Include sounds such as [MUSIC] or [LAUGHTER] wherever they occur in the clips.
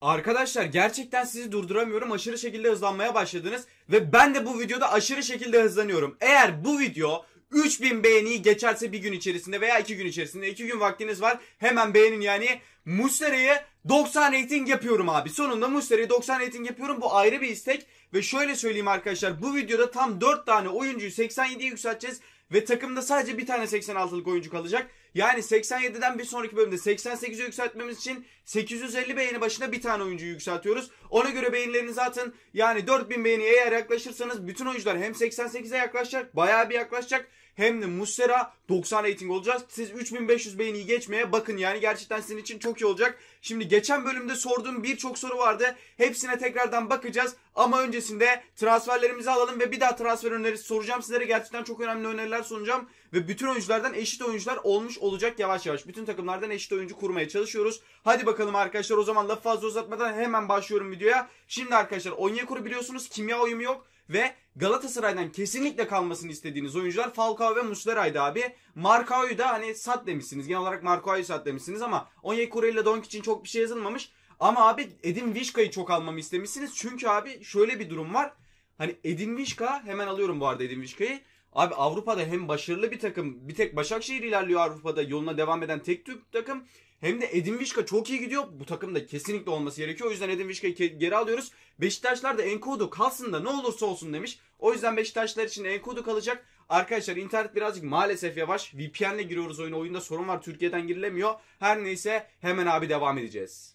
Arkadaşlar gerçekten sizi durduramıyorum. Aşırı şekilde hızlanmaya başladınız. Ve ben de bu videoda aşırı şekilde hızlanıyorum. Eğer bu video 3000 beğeniyi geçerse bir gün içerisinde veya iki gün içerisinde iki gün vaktiniz var. Hemen beğenin yani. Muslera'yı 90 rating yapıyorum abi. Sonunda Muslera'yı 90 rating yapıyorum. Bu ayrı bir istek. Ve şöyle söyleyeyim arkadaşlar. Bu videoda tam 4 tane oyuncuyu 87'ye yükselteceğiz. Ve takımda sadece bir tane 86'lık oyuncu kalacak. Yani 87'den bir sonraki bölümde 88'e yükseltmemiz için 850 beğeni başına bir tane oyuncu yükseltiyoruz. Ona göre beğenilerinizi atın. Yani 4000 beğeniye eğer yaklaşırsanız bütün oyuncular hem 88'e yaklaşacak bayağı bir yaklaşacak hem de Muslera 90 rating olacağız. Siz 3500 beğeniyi geçmeye bakın yani gerçekten sizin için çok iyi olacak. Şimdi geçen bölümde sorduğum birçok soru vardı. Hepsine tekrardan bakacağız ama öncesinde transferlerimizi alalım ve bir daha transfer önerisi soracağım sizlere. Gerçekten çok önemli öneriler sunacağım ve bütün oyunculardan eşit oyuncular olmuş olacak yavaş yavaş. Bütün takımlardan eşit oyuncu kurmaya çalışıyoruz. Hadi bakalım arkadaşlar o zaman lafı fazla uzatmadan hemen başlıyorum videoya. Şimdi arkadaşlar Onyekuru biliyorsunuz kimya uyumu yok ve Galatasaray'dan kesinlikle kalmasını istediğiniz oyuncular Falcao ve Muslera'ydı abi. Marcao'yu da hani sat demişsiniz. Genel olarak Marcao'yu sat demişsiniz ama Onyekuru ile Donk için çok bir şey yazılmamış. Ama abi Edin Vişka'yı çok almamı istemişsiniz. Çünkü abi şöyle bir durum var. Hani Edin Vişka hemen alıyorum bu arada Edin Vişka'yı. Abi Avrupa'da hem başarılı bir takım bir tek Başakşehir ilerliyor Avrupa'da yoluna devam eden tek Türk takım. Hem de Edin Vişka çok iyi gidiyor. Bu takımda kesinlikle olması gerekiyor. O yüzden Edin Vişka'yı geri alıyoruz. Beşiktaşlar da Enkodu kalsın da ne olursa olsun demiş. O yüzden Beşiktaşlar için Enkodu kalacak. Arkadaşlar internet birazcık maalesef yavaş. VPN'le giriyoruz oyuna. Oyunda sorun var. Türkiye'den girilemiyor. Her neyse hemen abi devam edeceğiz.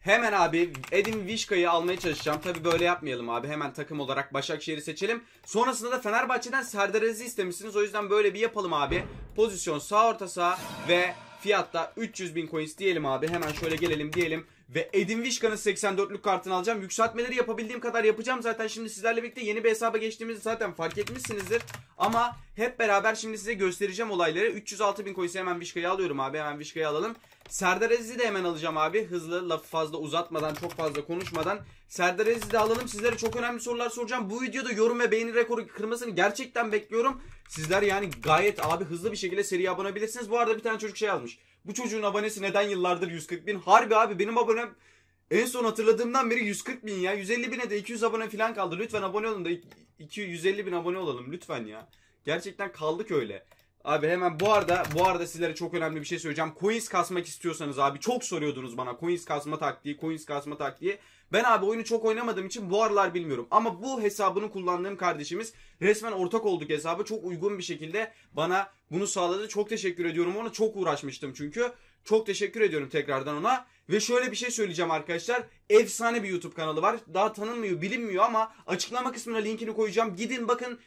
Hemen abi Edin Vişka'yı almaya çalışacağım. Tabi böyle yapmayalım abi. Hemen takım olarak Başakşehir'i seçelim. Sonrasında da Fenerbahçe'den Serdar Aziz'i istemişsiniz. O yüzden böyle bir yapalım abi. Pozisyon sağ orta sağ ve fiyatta 300 bin coins diyelim abi. Hemen şöyle gelelim diyelim. Ve Edin Vişkan'ın 84'lük kartını alacağım. Yükseltmeleri yapabildiğim kadar yapacağım. Zaten şimdi sizlerle birlikte yeni bir hesaba geçtiğimizi zaten fark etmişsinizdir. Ama hep beraber şimdi size göstereceğim olayları. 306 bin coin'i hemen Vişka'yı alıyorum abi. Hemen Vişka'yı alalım. Serdar Aziz'i de hemen alacağım abi. Hızlı lafı fazla uzatmadan çok fazla konuşmadan. Serdar Aziz'i de alalım. Sizlere çok önemli sorular soracağım. Bu videoda yorum ve beğeni rekoru kırmasını gerçekten bekliyorum. Sizler yani gayet abi hızlı bir şekilde seriye abonebilirsiniz. Bu arada bir tane çocuk şey almış. Bu çocuğun abonesi neden yıllardır 140 bin? Harbi abi benim abonem en son hatırladığımdan beri 140 bin ya. 150 bine de 200 abone falan kaldı. Lütfen abone olun da 250 bin abone olalım lütfen ya. Gerçekten kaldık öyle. Abi hemen bu arada bu arada sizlere çok önemli bir şey söyleyeceğim. Coins kasmak istiyorsanız abi çok soruyordunuz bana coins kasma taktiği, coins kasma taktiği. Ben abi oyunu çok oynamadığım için bu aralar bilmiyorum. Ama bu hesabını kullandığım kardeşimiz resmen ortak olduk hesabı. Çok uygun bir şekilde bana bunu sağladı. Çok teşekkür ediyorum ona. Çok uğraşmıştım çünkü. Çok teşekkür ediyorum tekrardan ona. Ve şöyle bir şey söyleyeceğim arkadaşlar. Efsane bir YouTube kanalı var. Daha tanınmıyor, bilinmiyor ama açıklama kısmına linkini koyacağım. Gidin bakın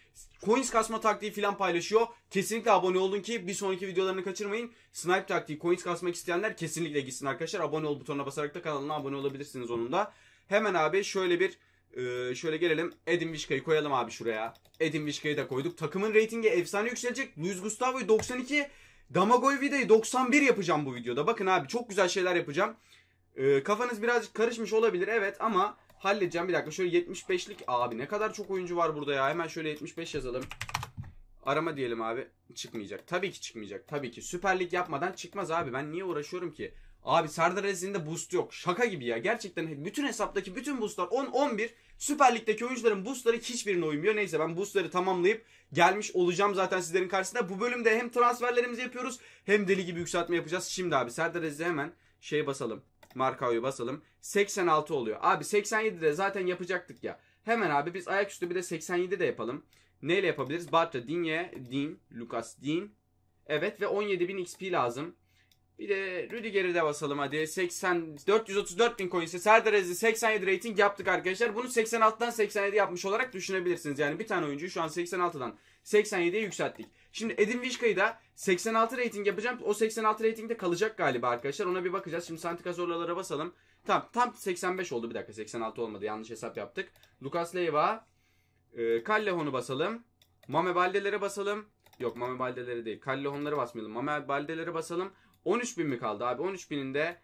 coins kasma taktiği falan paylaşıyor. Kesinlikle abone olun ki bir sonraki videolarını kaçırmayın. Snipe taktiği coins kasmak isteyenler kesinlikle gitsin arkadaşlar. Abone ol butonuna basarak da kanalına abone olabilirsiniz onun da. Hemen abi şöyle bir e, şöyle gelelim. Edin Vişka'yı koyalım abi şuraya. Edin Vişka'yı da koyduk. Takımın reytingi efsane yükselecek. Luis Gustavo'yu 92 Damagoy Vide'yi 91 yapacağım bu videoda. Bakın abi çok güzel şeyler yapacağım. Ee, kafanız birazcık karışmış olabilir evet ama halledeceğim. Bir dakika şöyle 75'lik abi ne kadar çok oyuncu var burada ya. Hemen şöyle 75 yazalım. Arama diyelim abi. Çıkmayacak. Tabii ki çıkmayacak. Tabii ki. Süper Lig yapmadan çıkmaz abi. Ben niye uğraşıyorum ki? Abi Serdar Aziz'in de boost yok. Şaka gibi ya. Gerçekten bütün hesaptaki bütün boostlar 10 11 Süper Lig'deki oyuncuların boostları hiçbirine uymuyor. Neyse ben boostları tamamlayıp gelmiş olacağım zaten sizlerin karşısında. Bu bölümde hem transferlerimizi yapıyoruz hem deli gibi yükseltme yapacağız. Şimdi abi Serdar Aziz'e hemen şey basalım. Markao'yu basalım. 86 oluyor. Abi 87'de zaten yapacaktık ya. Hemen abi biz ayaküstü bir de 87 de yapalım. Neyle yapabiliriz? Bartra, Dinye, Din, Lucas Din. Evet ve 17.000 XP lazım. Bir de Rüdiger'i de basalım hadi. 80 434 bin coin ise Serdar Aziz'i 87 rating yaptık arkadaşlar. Bunu 86'dan 87 yapmış olarak düşünebilirsiniz. Yani bir tane oyuncuyu şu an 86'dan 87'ye yükselttik. Şimdi Edin Vişka'yı da 86 rating yapacağım. O 86 ratingde kalacak galiba arkadaşlar. Ona bir bakacağız. Şimdi Santika Zorlalara basalım. Tam tam 85 oldu. Bir dakika 86 olmadı. Yanlış hesap yaptık. Lucas Leiva. E, Callehon'u basalım. Mame Baldelere basalım. Yok Mame Baldelere değil. Callehon'ları basmayalım. Mame Baldelere basalım. 13 bin mi kaldı abi? 13 bininde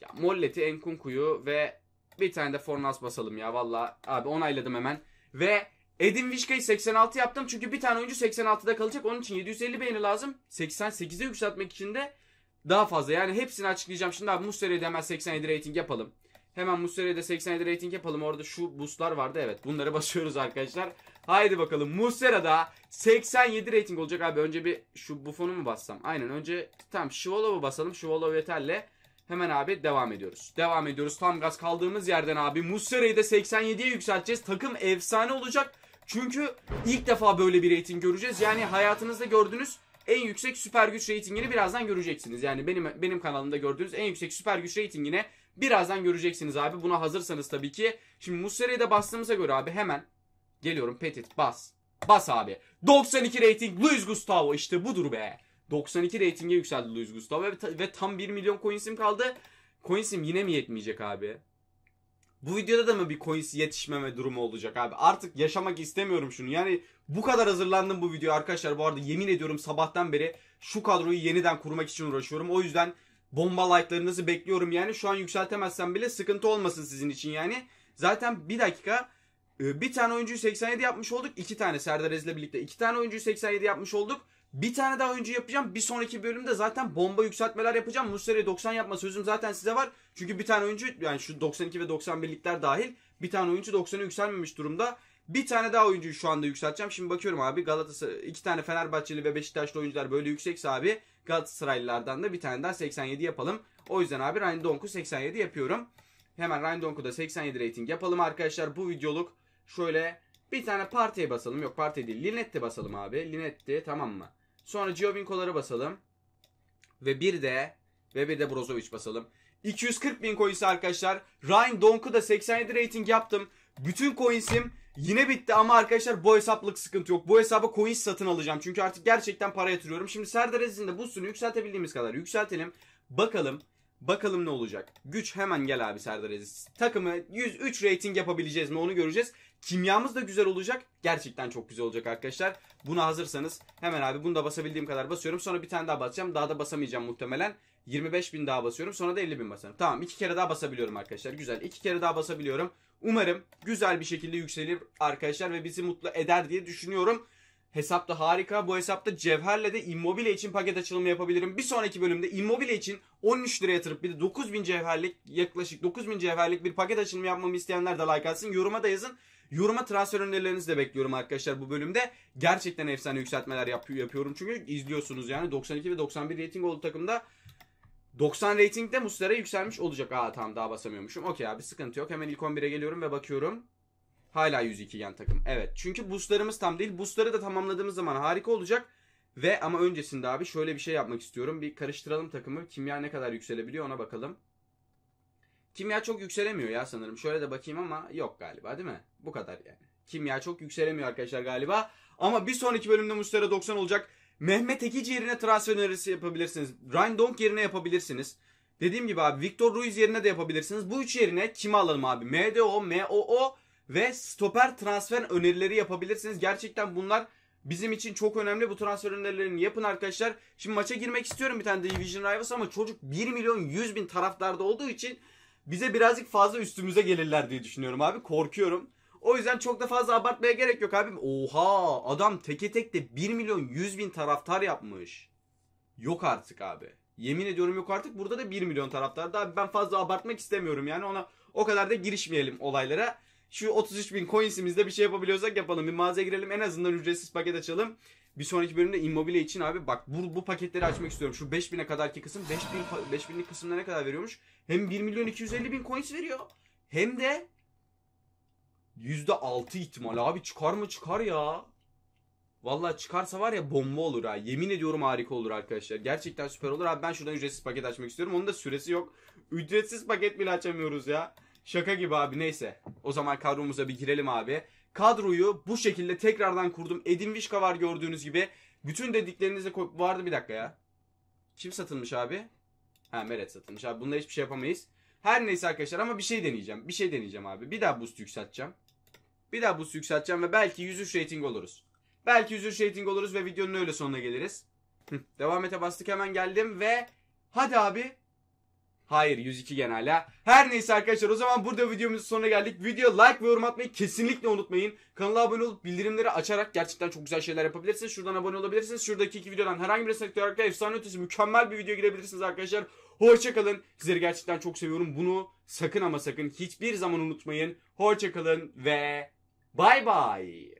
ya Mollet'i, Enkunku'yu ve bir tane de Fornas basalım ya valla. Abi onayladım hemen. Ve Edin Vişka'yı 86 yaptım. Çünkü bir tane oyuncu 86'da kalacak. Onun için 750 beğeni lazım. 88'e yükseltmek için de daha fazla. Yani hepsini açıklayacağım. Şimdi abi Musteri'ye de hemen 87 rating yapalım. Hemen Musteri'ye de 87 rating yapalım. Orada şu boostlar vardı. Evet bunları [LAUGHS] basıyoruz arkadaşlar. Haydi bakalım. Muslera'da 87 rating olacak abi. Önce bir şu Buffon'u mu bassam? Aynen önce tamam Şivolov'u basalım. Şivolov yeterli. Hemen abi devam ediyoruz. Devam ediyoruz. Tam gaz kaldığımız yerden abi Muslera'yı da 87'ye yükselteceğiz. Takım efsane olacak. Çünkü ilk defa böyle bir rating göreceğiz. Yani hayatınızda gördüğünüz en yüksek süper güç reytingini birazdan göreceksiniz. Yani benim benim kanalımda gördüğünüz en yüksek süper güç reytingine birazdan göreceksiniz abi. Buna hazırsanız tabii ki. Şimdi Muslera'yı da bastığımıza göre abi hemen Geliyorum Petit bas. Bas abi. 92 rating Luis Gustavo işte budur be. 92 ratinge yükseldi Luis Gustavo ve tam 1 milyon coinsim kaldı. Coinsim yine mi yetmeyecek abi? Bu videoda da mı bir coins yetişmeme durumu olacak abi? Artık yaşamak istemiyorum şunu. Yani bu kadar hazırlandım bu video arkadaşlar. Bu arada yemin ediyorum sabahtan beri şu kadroyu yeniden kurmak için uğraşıyorum. O yüzden bomba like'larınızı bekliyorum. Yani şu an yükseltemezsem bile sıkıntı olmasın sizin için yani. Zaten bir dakika ee, bir tane oyuncuyu 87 yapmış olduk. iki tane Serdar Ezil'le birlikte iki tane oyuncuyu 87 yapmış olduk. Bir tane daha oyuncu yapacağım. Bir sonraki bölümde zaten bomba yükseltmeler yapacağım. Muslera'yı 90 yapma sözüm zaten size var. Çünkü bir tane oyuncu yani şu 92 ve 91'likler dahil bir tane oyuncu 90'a yükselmemiş durumda. Bir tane daha oyuncuyu şu anda yükselteceğim. Şimdi bakıyorum abi Galatasaray iki tane Fenerbahçeli ve Beşiktaşlı oyuncular böyle yüksekse abi Galatasaraylılardan da bir tane daha 87 yapalım. O yüzden abi Ryan Donk'u 87 yapıyorum. Hemen Ryan Donk'u da 87 rating yapalım arkadaşlar. Bu videoluk Şöyle bir tane partiye basalım. Yok parti değil. Linetti basalım abi. Linetti tamam mı? Sonra Giovinco'ları basalım. Ve bir de ve bir de Brozovic basalım. 240 bin coins'i arkadaşlar. Ryan Donk'u da 87 rating yaptım. Bütün coins'im yine bitti ama arkadaşlar bu hesaplık sıkıntı yok. Bu hesaba coins satın alacağım. Çünkü artık gerçekten para yatırıyorum. Şimdi Serdar Aziz'in de boost'unu yükseltebildiğimiz kadar yükseltelim. Bakalım. Bakalım ne olacak. Güç hemen gel abi Serdar Aziz. Takımı 103 rating yapabileceğiz mi onu göreceğiz. Kimyamız da güzel olacak. Gerçekten çok güzel olacak arkadaşlar. Buna hazırsanız hemen abi bunu da basabildiğim kadar basıyorum. Sonra bir tane daha basacağım. Daha da basamayacağım muhtemelen. 25 bin daha basıyorum. Sonra da 50 bin basarım. Tamam iki kere daha basabiliyorum arkadaşlar. Güzel. iki kere daha basabiliyorum. Umarım güzel bir şekilde yükselir arkadaşlar ve bizi mutlu eder diye düşünüyorum. Hesapta harika. Bu hesapta Cevher'le de Immobile için paket açılımı yapabilirim. Bir sonraki bölümde Immobile için 13 lira yatırıp bir de 9000 cevherlik yaklaşık 9000 cevherlik bir paket açılımı yapmamı isteyenler de like atsın. Yoruma da yazın. Yoruma transfer önerilerinizi de bekliyorum arkadaşlar bu bölümde. Gerçekten efsane yükseltmeler yap yapıyorum çünkü izliyorsunuz yani 92 ve 91 rating oldu takımda. 90 ratingde Muslera yükselmiş olacak. Aa tamam daha basamıyormuşum. Okey abi sıkıntı yok. Hemen ilk 11'e geliyorum ve bakıyorum. Hala 102 yan takım. Evet. Çünkü boostlarımız tam değil. Boostları da tamamladığımız zaman harika olacak. Ve ama öncesinde abi şöyle bir şey yapmak istiyorum. Bir karıştıralım takımı. Kimya ne kadar yükselebiliyor ona bakalım. Kimya çok yükselemiyor ya sanırım. Şöyle de bakayım ama yok galiba değil mi? Bu kadar yani. Kimya çok yükselemiyor arkadaşlar galiba. Ama bir sonraki bölümde Mustera 90 olacak. Mehmet Ekici yerine transfer önerisi yapabilirsiniz. Ryan Donk yerine yapabilirsiniz. Dediğim gibi abi Victor Ruiz yerine de yapabilirsiniz. Bu üç yerine kimi alalım abi? MDO, MOO ve stoper transfer önerileri yapabilirsiniz. Gerçekten bunlar bizim için çok önemli. Bu transfer önerilerini yapın arkadaşlar. Şimdi maça girmek istiyorum bir tane Division Rivals ama çocuk 1 milyon 100 bin taraftarda olduğu için bize birazcık fazla üstümüze gelirler diye düşünüyorum abi. Korkuyorum. O yüzden çok da fazla abartmaya gerek yok abim. Oha adam teke tek de 1 milyon 100 bin taraftar yapmış. Yok artık abi. Yemin ediyorum yok artık. Burada da 1 milyon taraftar. Daha ben fazla abartmak istemiyorum yani ona o kadar da girişmeyelim olaylara şu 33 bin coinsimizde bir şey yapabiliyorsak yapalım. Bir mağazaya girelim en azından ücretsiz paket açalım. Bir sonraki bölümde immobile için abi bak bu, bu paketleri açmak istiyorum. Şu 5000'e kadarki kısım 5000 5000'lik kısımda ne kadar veriyormuş? Hem 1 milyon 250 bin coins veriyor. Hem de %6 ihtimal abi çıkar mı çıkar ya. Valla çıkarsa var ya bomba olur ha. Yemin ediyorum harika olur arkadaşlar. Gerçekten süper olur. Abi ben şuradan ücretsiz paket açmak istiyorum. Onun da süresi yok. Ücretsiz paket bile açamıyoruz ya. Şaka gibi abi neyse. O zaman kadromuza bir girelim abi. Kadroyu bu şekilde tekrardan kurdum. Edin Vişka var gördüğünüz gibi. Bütün dediklerinize vardı bir dakika ya. Kim satılmış abi? Ha Meret satılmış abi. Bunda hiçbir şey yapamayız. Her neyse arkadaşlar ama bir şey deneyeceğim. Bir şey deneyeceğim abi. Bir daha boost yükselteceğim. Bir daha boost yükselteceğim ve belki 103 rating oluruz. Belki 103 rating oluruz ve videonun öyle sonuna geliriz. Devam ete bastık hemen geldim ve hadi abi Hayır 102 genel ya. Her neyse arkadaşlar o zaman burada videomuzun sonuna geldik. Video like ve yorum atmayı kesinlikle unutmayın. Kanala abone olup bildirimleri açarak gerçekten çok güzel şeyler yapabilirsiniz. Şuradan abone olabilirsiniz. Şuradaki iki videodan herhangi bir sektör arkadaşlar efsane ötesi mükemmel bir video girebilirsiniz arkadaşlar. Hoşçakalın. Sizleri gerçekten çok seviyorum. Bunu sakın ama sakın hiçbir zaman unutmayın. Hoşçakalın ve bay bay.